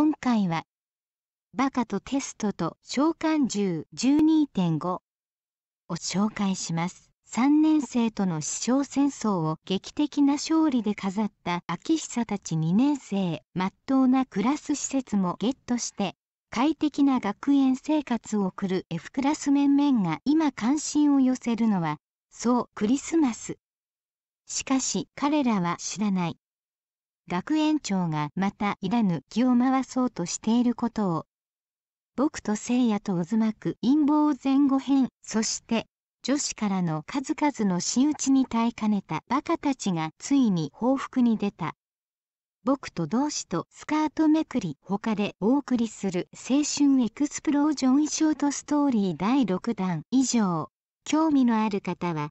今回はバカとテストと召喚獣12.5を紹介します3年生との師匠戦争を劇的な勝利で飾った秋久たち2年生まっとうなクラス施設もゲットして快適な学園生活を送る F クラス面々が今関心を寄せるのはそうクリスマスしかし彼らは知らない学園長がまたいらぬ気を回そうとしていることを僕と聖夜と渦巻く陰謀前後編そして女子からの数々の仕打ちに耐えかねたバカたちがついに報復に出た僕と同志とスカートめくり他でお送りする青春エクスプロージョンショートストーリー第6弾以上興味のある方は